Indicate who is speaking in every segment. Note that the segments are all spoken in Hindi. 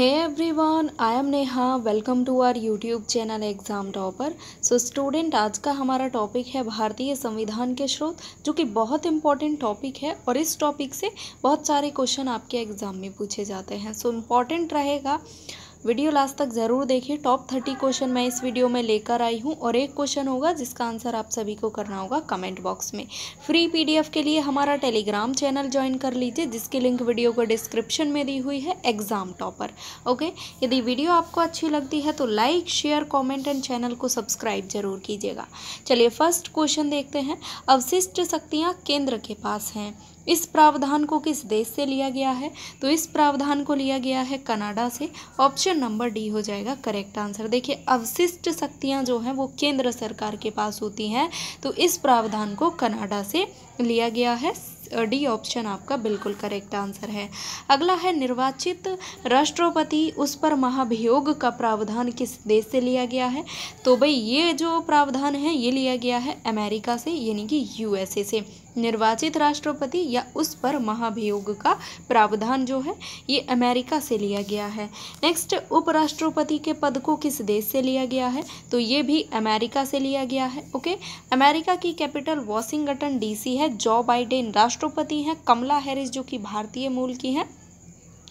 Speaker 1: every everyone I am Neha welcome to our YouTube channel exam topper so student आज का हमारा टॉपिक है भारतीय संविधान के स्रोत जो कि बहुत इंपॉर्टेंट टॉपिक है और इस टॉपिक से बहुत सारे क्वेश्चन आपके एग्ज़ाम में पूछे जाते हैं सो so, इम्पॉर्टेंट रहेगा वीडियो लास्ट तक ज़रूर देखिए टॉप थर्टी क्वेश्चन मैं इस वीडियो में लेकर आई हूँ और एक क्वेश्चन होगा जिसका आंसर आप सभी को करना होगा कमेंट बॉक्स में फ्री पीडीएफ के लिए हमारा टेलीग्राम चैनल ज्वाइन कर लीजिए जिसकी लिंक वीडियो को डिस्क्रिप्शन में दी हुई है एग्ज़ाम टॉपर ओके यदि वीडियो आपको अच्छी लगती है तो like share comment and channel को सब्सक्राइब जरूर कीजिएगा चलिए फर्स्ट क्वेश्चन देखते हैं अवशिष्ट शक्तियाँ केंद्र के पास हैं इस प्रावधान को किस देश से लिया गया है तो इस प्रावधान को लिया गया है कनाडा से ऑप्शन नंबर डी हो जाएगा करेक्ट आंसर देखिए अवशिष्ट शक्तियाँ जो हैं वो केंद्र सरकार के पास होती हैं तो इस प्रावधान को कनाडा से लिया गया है डी ऑप्शन आपका बिल्कुल करेक्ट आंसर है अगला है निर्वाचित राष्ट्रपति उस पर महाभियोग का प्रावधान किस देश से लिया गया है तो भाई ये जो प्रावधान है ये लिया गया है अमेरिका से यानी कि यूएसए से निर्वाचित राष्ट्रपति या उस पर महाभियोग का प्रावधान जो है ये अमेरिका से लिया गया है नेक्स्ट उपराष्ट्रपति के पद को किस देश से लिया गया है तो ये भी अमेरिका से लिया गया है ओके अमेरिका की कैपिटल वॉशिंगटन डीसी है जो बाइडेन राष्ट्रपति हैं कमला हैरिस जो कि भारतीय मूल की हैं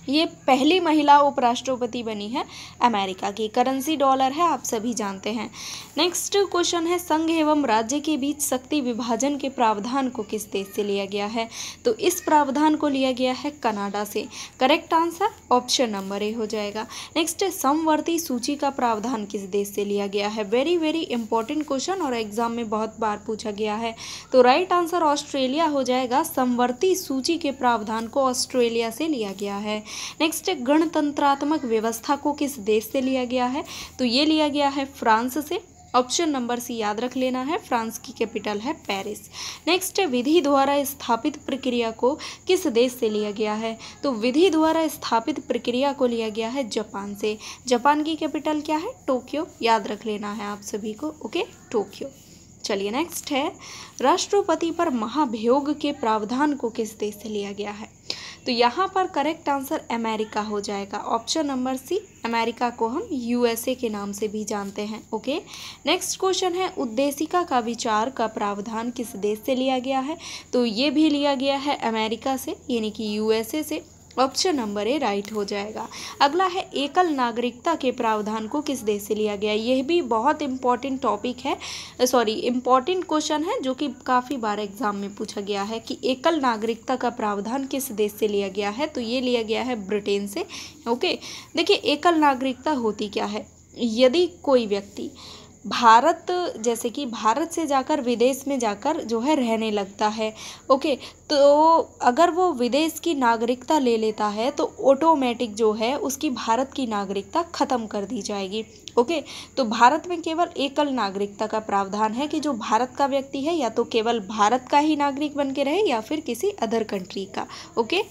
Speaker 1: ये पहली महिला उपराष्ट्रपति बनी है अमेरिका की करेंसी डॉलर है आप सभी जानते हैं नेक्स्ट क्वेश्चन है संघ एवं राज्य के बीच शक्ति विभाजन के प्रावधान को किस देश से लिया गया है तो इस प्रावधान को लिया गया है कनाडा से correct answer option number a हो जाएगा नेक्स्ट समवर्ती सूची का प्रावधान किस देश से लिया गया है वेरी वेरी इंपॉर्टेंट क्वेश्चन और एग्जाम में बहुत बार पूछा गया है तो राइट आंसर ऑस्ट्रेलिया हो जाएगा समवर्ती सूची के प्रावधान को ऑस्ट्रेलिया से लिया गया है नेक्स्ट गणतंत्रात्मक व्यवस्था को किस देश से लिया गया है तो ये लिया गया है फ्रांस से ऑप्शन नंबर सी याद रख लेना है फ्रांस की कैपिटल है पेरिस नेक्स्ट विधि द्वारा स्थापित प्रक्रिया को किस देश से लिया गया है तो विधि द्वारा स्थापित प्रक्रिया को लिया गया है जापान से जापान की कैपिटल क्या है टोक्यो याद रख लेना है आप सभी को ओके टोक्यो चलिए नेक्स्ट है राष्ट्रपति पर महाभियोग के प्रावधान को किस देश से लिया गया है तो यहाँ पर करेक्ट आंसर अमेरिका हो जाएगा ऑप्शन नंबर सी अमेरिका को हम यूएसए के नाम से भी जानते हैं ओके नेक्स्ट क्वेश्चन है उद्देशिका का विचार का प्रावधान किस देश से लिया गया है तो ये भी लिया गया है अमेरिका से यानी कि यूएसए से ऑप्शन नंबर ए राइट हो जाएगा अगला है एकल नागरिकता के प्रावधान को किस देश से लिया गया यह भी बहुत इंपॉर्टेंट टॉपिक है सॉरी इंपॉर्टेंट क्वेश्चन है जो कि काफ़ी बार एग्जाम में पूछा गया है कि एकल नागरिकता का प्रावधान किस देश से लिया गया है तो ये लिया गया है ब्रिटेन से ओके देखिए एकल नागरिकता होती क्या है यदि कोई व्यक्ति भारत जैसे कि भारत से जाकर विदेश में जाकर जो है रहने लगता है ओके तो अगर वो विदेश की नागरिकता ले लेता है तो ऑटोमेटिक जो है उसकी भारत की नागरिकता ख़त्म कर दी जाएगी ओके तो भारत में केवल एकल नागरिकता का प्रावधान है कि जो भारत का व्यक्ति है या तो केवल भारत का ही नागरिक बन के रहे या फिर किसी अदर कंट्री का ओके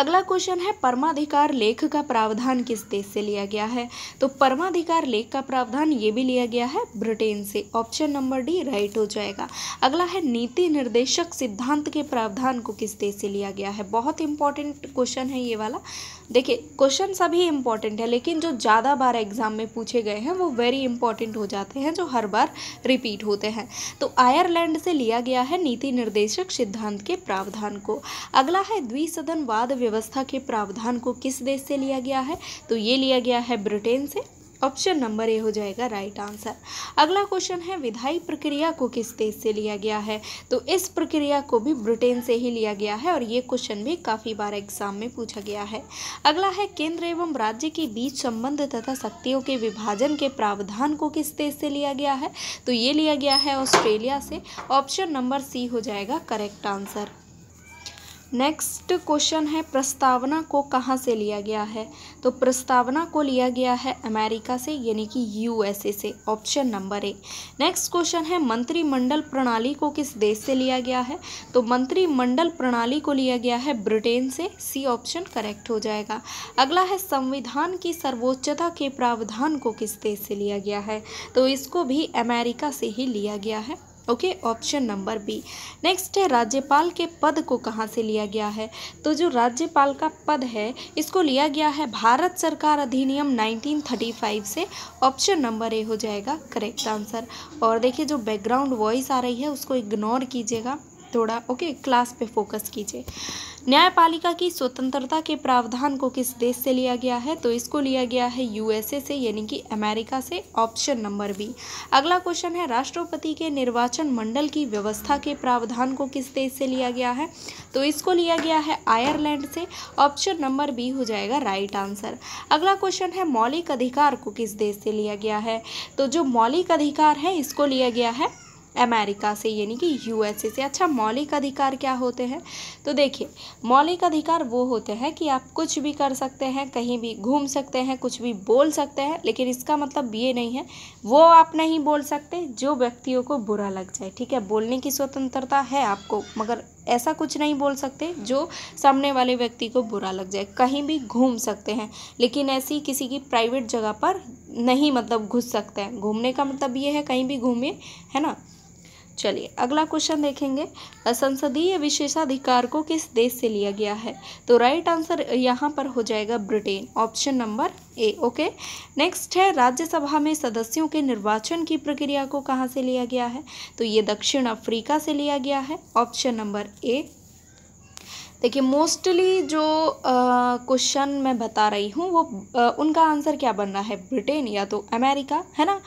Speaker 1: अगला क्वेश्चन है परमाधिकार लेख का प्रावधान किस देश से लिया गया है तो परमाधिकार लेख का प्रावधान ये भी लिया गया है ब्रिटेन से ऑप्शन नंबर डी राइट हो जाएगा अगला है नीति निर्देशक सिद्धांत के प्रावधान को किस देश से लिया गया है बहुत इंपॉर्टेंट क्वेश्चन है ये वाला देखिए क्वेश्चन सभी इंपॉर्टेंट है लेकिन जो ज़्यादा बार एग्ज़ाम में पूछे गए हैं वो वेरी इंपॉर्टेंट हो जाते हैं जो हर बार रिपीट होते हैं तो आयरलैंड से लिया गया है नीति निर्देशक सिद्धांत के प्रावधान को अगला है द्विसदन वाद व्यवस्था के प्रावधान को किस देश से लिया गया है तो ये लिया गया है ब्रिटेन से ऑप्शन नंबर ए हो जाएगा राइट आंसर अगला क्वेश्चन है विधायी प्रक्रिया को किस देश से लिया गया है तो इस प्रक्रिया को भी ब्रिटेन से ही लिया गया है और ये क्वेश्चन भी काफ़ी बार एग्जाम में पूछा गया है अगला है केंद्र एवं राज्य के बीच संबंध तथा शक्तियों के विभाजन के प्रावधान को किस देश से लिया गया है तो ये लिया गया है ऑस्ट्रेलिया से ऑप्शन नंबर सी हो जाएगा करेक्ट आंसर नेक्स्ट क्वेश्चन है प्रस्तावना को कहाँ से लिया गया है तो प्रस्तावना को लिया गया है अमेरिका से यानी कि यूएसए से option number a next question है मंत्रिमंडल प्रणाली को किस देश से लिया गया है तो मंत्रिमंडल प्रणाली को लिया गया है ब्रिटेन से सी ऑप्शन करेक्ट हो जाएगा अगला है संविधान की सर्वोच्चता के प्रावधान को किस देश से लिया गया है तो इसको भी अमेरिका से ही लिया गया है okay option number b next है राज्यपाल के पद को कहाँ से लिया गया है तो जो राज्यपाल का पद है इसको लिया गया है भारत सरकार अधिनियम 1935 से ऑप्शन नंबर ए हो जाएगा करेक्ट आंसर और देखिए जो बैकग्राउंड वॉइस आ रही है उसको इग्नोर कीजिएगा थोड़ा ओके क्लास पे फोकस कीजिए न्यायपालिका की स्वतंत्रता के प्रावधान को किस देश से लिया गया है तो इसको लिया गया है यूएसए से यानी कि अमेरिका से ऑप्शन नंबर बी अगला क्वेश्चन है राष्ट्रपति के निर्वाचन मंडल की व्यवस्था के प्रावधान को किस देश से लिया गया है तो इसको लिया गया है आयरलैंड से ऑप्शन नंबर बी हो जाएगा राइट आंसर अगला क्वेश्चन है मौलिक अधिकार को किस देश से लिया गया है तो जो मौलिक अधिकार है इसको लिया गया है अमेरिका से यानी कि यूएसए से अच्छा मौलिक अधिकार क्या होते हैं तो देखिए मौलिक अधिकार वो होते हैं कि आप कुछ भी कर सकते हैं कहीं भी घूम सकते हैं कुछ भी बोल सकते हैं लेकिन इसका मतलब ये नहीं है वो आप नहीं बोल सकते जो व्यक्तियों को बुरा लग जाए ठीक है बोलने की स्वतंत्रता है आपको मगर ऐसा कुछ नहीं बोल सकते जो सामने वाले व्यक्ति को बुरा लग जाए कहीं भी घूम सकते हैं लेकिन ऐसी किसी की प्राइवेट जगह पर नहीं मतलब घुस सकते हैं घूमने का मतलब ये है कहीं भी घूमिए है ना चलिए अगला क्वेश्चन देखेंगे संसदीय विशेषाधिकार को किस देश से लिया गया है तो राइट आंसर यहाँ पर हो जाएगा Britain option number a okay next है राज्यसभा में सदस्यों के निर्वाचन की प्रक्रिया को कहाँ से लिया गया है तो ये दक्षिण अफ्रीका से लिया गया है ऑप्शन नंबर ए देखिए मोस्टली जो क्वेश्चन मैं बता रही हूँ वो आ, उनका आंसर क्या बन रहा है ब्रिटेन या तो अमेरिका है ना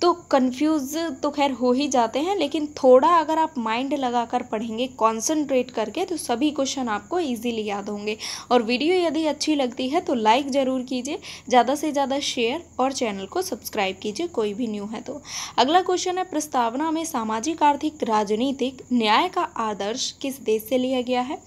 Speaker 1: तो कंफ्यूज तो खैर हो ही जाते हैं लेकिन थोड़ा अगर आप माइंड लगा कर पढ़ेंगे कंसंट्रेट करके तो सभी क्वेश्चन आपको ईजिली याद होंगे और वीडियो यदि अच्छी लगती है तो लाइक ज़रूर कीजिए ज़्यादा से ज़्यादा शेयर और चैनल को सब्सक्राइब कीजिए कोई भी न्यू है तो अगला क्वेश्चन है प्रस्तावना में सामाजिक आर्थिक राजनीतिक न्याय का आदर्श किस देश से लिया गया है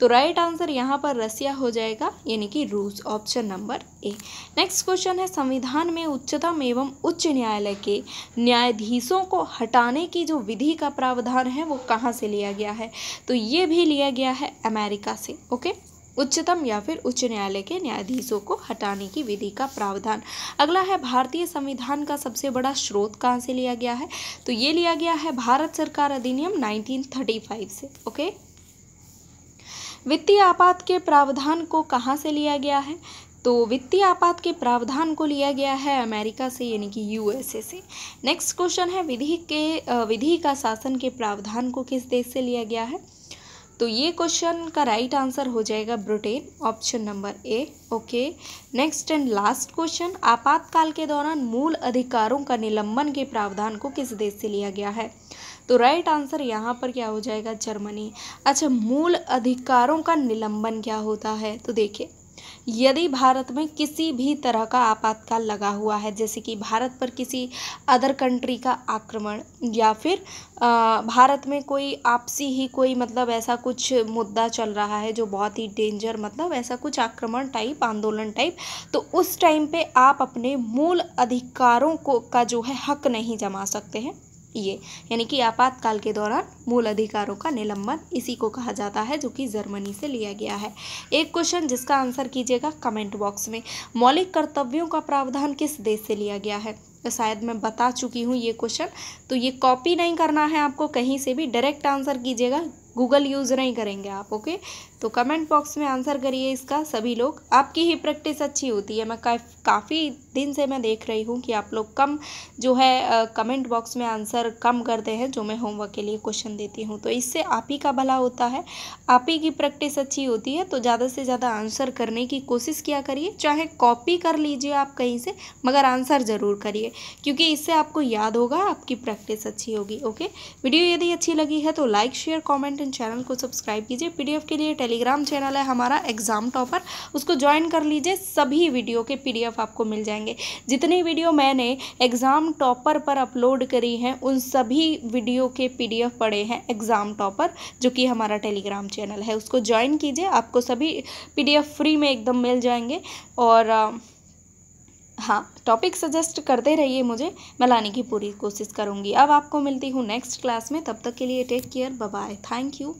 Speaker 1: तो राइट आंसर यहाँ पर रसिया हो जाएगा यानी कि रूस option number a next question है संविधान में उच्चतम एवं उच्च न्यायालय के न्यायाधीशों को हटाने की जो विधि का प्रावधान है वो कहाँ से लिया गया है तो ये भी लिया गया है अमेरिका से ओके उच्चतम या फिर उच्च न्यायालय के न्यायाधीशों को हटाने की विधि का प्रावधान अगला है भारतीय संविधान का सबसे बड़ा स्रोत कहाँ से लिया गया है तो ये लिया गया है भारत सरकार अधिनियम 1935 से ओके वित्तीय आपात के प्रावधान को कहाँ से लिया गया है तो वित्तीय आपात के प्रावधान को लिया गया है अमेरिका से यानी कि यूएसए से नेक्स्ट क्वेश्चन है विधि के विधि का शासन के प्रावधान को किस देश से लिया गया है तो ये क्वेश्चन का राइट आंसर हो जाएगा Britain option number a okay next and last question आपातकाल के दौरान मूल अधिकारों का निलंबन के प्रावधान को किस देश से लिया गया है तो राइट आंसर यहाँ पर क्या हो जाएगा जर्मनी अच्छा मूल अधिकारों का निलंबन क्या होता है तो देखिए यदि भारत में किसी भी तरह का आपातकाल लगा हुआ है जैसे कि भारत पर किसी अदर कंट्री का आक्रमण या फिर आ, भारत में कोई आपसी ही कोई मतलब ऐसा कुछ मुद्दा चल रहा है जो बहुत ही डेंजर मतलब ऐसा कुछ आक्रमण टाइप आंदोलन टाइप तो उस टाइम पे आप अपने मूल अधिकारों को का जो है हक नहीं जमा सकते हैं ये यानी कि आपातकाल के दौरान मूल अधिकारों का निलंबन इसी को कहा जाता है जो कि जर्मनी से लिया गया है एक क्वेश्चन जिसका आंसर कीजिएगा कमेंट बॉक्स में मौलिक कर्तव्यों का प्रावधान किस देश से लिया गया है तो शायद मैं बता चुकी हूँ ये क्वेश्चन तो ये कॉपी नहीं करना है आपको कहीं से भी डायरेक्ट आंसर कीजिएगा गूगल यूज़ नहीं करेंगे आप ओके तो कमेंट बॉक्स में आंसर करिए इसका सभी लोग आपकी ही प्रैक्टिस अच्छी होती है मैं काफ़ी दिन से मैं देख रही हूँ कि आप लोग कम जो है कमेंट बॉक्स में आंसर कम करते हैं जो मैं होमवर्क के लिए क्वेश्चन देती हूँ तो इससे आप ही का भला होता है आप ही की प्रैक्टिस अच्छी होती है तो ज़्यादा से ज़्यादा आंसर करने की कोशिश किया करिए चाहे कॉपी कर लीजिए आप कहीं से मगर आंसर ज़रूर करिए क्योंकि इससे आपको याद होगा आपकी प्रैक्टिस अच्छी होगी ओके वीडियो यदि अच्छी लगी है तो like share comment and channel को सब्सक्राइब कीजिए पी के लिए टेली टेलीग्राम चैनल है हमारा एग्ज़ाम टॉपर उसको ज्वाइन कर लीजिए सभी वीडियो के पी आपको मिल जाएंगे जितनी वीडियो मैंने एग्ज़ाम टॉपर पर अपलोड करी हैं उन सभी वीडियो के पी पड़े हैं एग्ज़ाम टॉपर जो कि हमारा टेलीग्राम चैनल है उसको ज्वाइन कीजिए आपको सभी पी फ्री में एकदम मिल जाएंगे और हाँ टॉपिक सजेस्ट करते रहिए मुझे मैं लाने की पूरी कोशिश करूँगी अब आपको मिलती हूँ नेक्स्ट क्लास में तब तक के लिए take care bye thank you